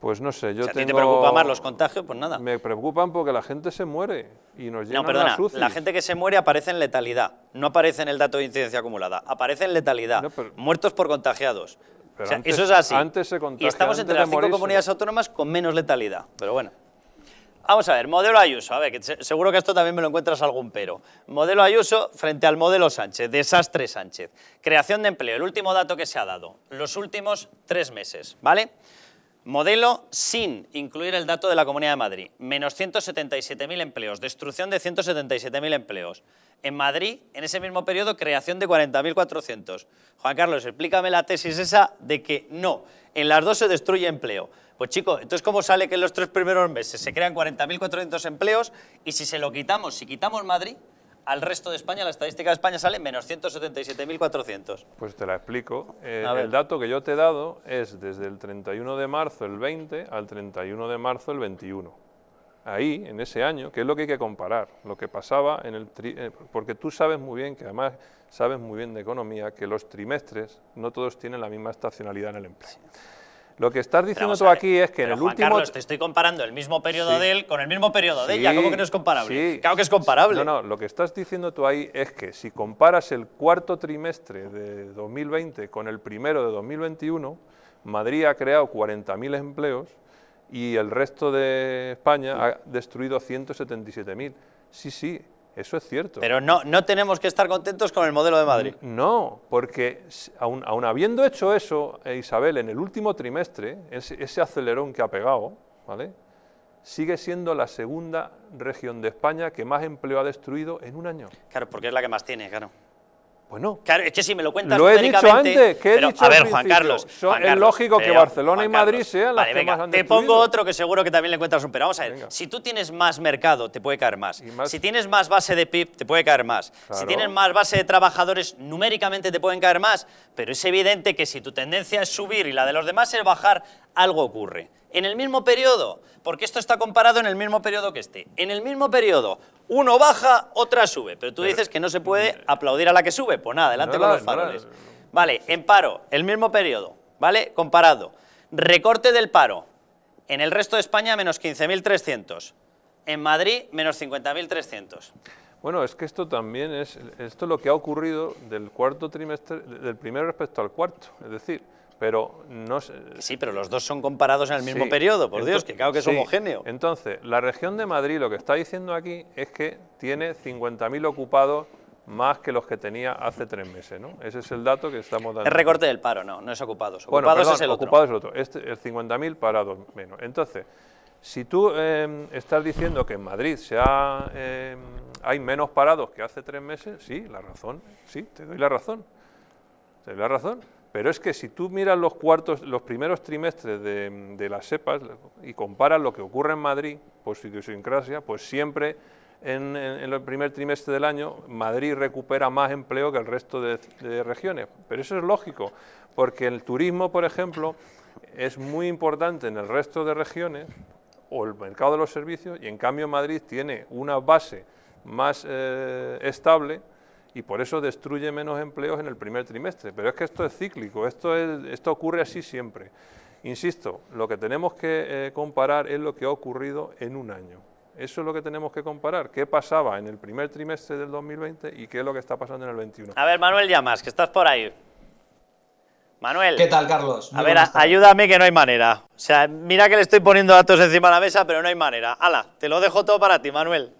Pues no sé, yo tengo... ¿A ti te preocupa más los contagios? Pues nada. Me preocupan porque la gente se muere y nos no, perdona, la gente que se muere aparece en letalidad, no aparece en el dato de incidencia acumulada, aparece en letalidad, muertos por contagiados. eso es así. Antes se y estamos entre las cinco comunidades autónomas con menos letalidad, pero bueno. Vamos a ver, modelo Ayuso, a ver, seguro que esto también me lo encuentras algún pero. Modelo Ayuso frente al modelo Sánchez, desastre Sánchez. Creación de empleo, el último dato que se ha dado, los últimos tres meses, ¿vale? vale Modelo sin incluir el dato de la Comunidad de Madrid, menos 177.000 empleos, destrucción de 177.000 empleos. En Madrid, en ese mismo periodo, creación de 40.400. Juan Carlos, explícame la tesis esa de que no, en las dos se destruye empleo. Pues chico, entonces ¿cómo sale que en los tres primeros meses se crean 40.400 empleos y si se lo quitamos, si quitamos Madrid, al resto de España, la estadística de España sale menos 177.400. Pues te la explico. Eh, el dato que yo te he dado es desde el 31 de marzo el 20 al 31 de marzo el 21. Ahí, en ese año, que es lo que hay que comparar, lo que pasaba en el... Eh, porque tú sabes muy bien, que además sabes muy bien de economía, que los trimestres no todos tienen la misma estacionalidad en el empleo. Lo que estás diciendo tú aquí es que en el último... Carlos, te estoy comparando el mismo periodo de él con el mismo periodo de ella. ¿Cómo que no es comparable? Sí. Claro que es comparable. No, no, lo que estás diciendo tú ahí es que si comparas el cuarto trimestre de 2020 con el primero de 2021, Madrid ha creado 40.000 empleos y el resto de España ha destruido 177.000. Sí, sí, eso es cierto. Pero no, no tenemos que estar contentos con el modelo de Madrid. No, porque aun, aun habiendo hecho eso, eh, Isabel, en el último trimestre, ese, ese acelerón que ha pegado, ¿vale? sigue siendo la segunda región de España que más empleo ha destruido en un año. Claro, porque es la que más tiene, claro. Bueno, claro, es que si me lo cuentas lo he dicho antes, he a ver, Juan Carlos, Es lógico que Barcelona y Madrid sean las que más han Te pongo otro que seguro que también le encuentras un pero. Vamos a ver, si tú tienes más mercado, te puede caer más. Si tienes más base de PIB, te puede caer más. Si tienes más base de trabajadores, numéricamente te pueden caer más. Pero es evidente que si tu tendencia es subir y la de los demás es bajar, algo ocurre. En el mismo periodo, porque esto está comparado en el mismo periodo que este, en el mismo periodo, uno baja, otra sube, pero tú dices que no se puede mm, aplaudir a la que sube, pues nada, adelante con los faroles. vale, en paro, el mismo periodo, ¿vale? Comparado. Recorte del paro, en el resto de España menos 15.300, en Madrid menos 50.300. Bueno, es que esto también es, esto lo que ha ocurrido del cuarto trimestre, del primero respecto al cuarto, es decir, pero no... Sí, pero los dos son comparados en el mismo periodo, por Dios, que claro que es homogéneo. Entonces, la región de Madrid lo que está diciendo aquí es que tiene 50.000 ocupados más que los que tenía hace tres meses, ¿no? Ese es el dato que estamos dando. El recorte del paro, no, no es ocupados. Ocupados es el otro. Ocupados es el otro, este, el 50.000 parados menos. Entonces, si tú em, estás diciendo que en Madrid se ha, em, hay menos parados que hace tres meses, sí, la razón, sí, te doy la razón, te doy la razón. Pero es que si tú miras los cuartos, los primeros trimestres de, las cepas y comparas lo que ocurre en Madrid por su idiosincrasia, pues siempre en, el primer trimestre del año Madrid recupera más empleo que el resto de, regiones. Pero eso es lógico, porque el turismo, por ejemplo, es muy importante en el resto de regiones o el mercado de los servicios y en cambio Madrid tiene una base más eh, estable y por eso destruye menos empleos en el primer trimestre. Pero es que esto es cíclico, esto, es, esto ocurre así siempre. Insisto, lo que tenemos que eh, comparar es lo que ha ocurrido en un año. Eso es lo que tenemos que comparar. ¿Qué pasaba en el primer trimestre del 2020 y qué es lo que está pasando en el 21? A ver, Manuel Llamas, que estás por ahí. Manuel. ¿Qué tal, Carlos? a ver, ayúdame que no hay manera. O sea, mira que le estoy poniendo datos encima de la mesa, pero no hay manera. Hala, te lo dejo todo para ti, Manuel.